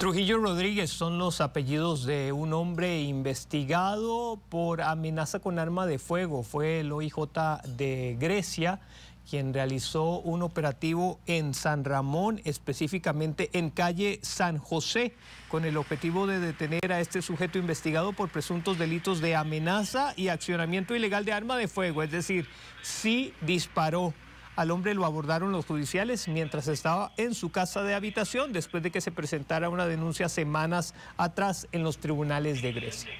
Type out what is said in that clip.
Trujillo Rodríguez son los apellidos de un hombre investigado por amenaza con arma de fuego. Fue el OIJ de Grecia quien realizó un operativo en San Ramón, específicamente en calle San José, con el objetivo de detener a este sujeto investigado por presuntos delitos de amenaza y accionamiento ilegal de arma de fuego. Es decir, sí disparó al hombre lo abordaron los judiciales mientras estaba en su casa de habitación después de que se presentara una denuncia semanas atrás en los tribunales de Grecia.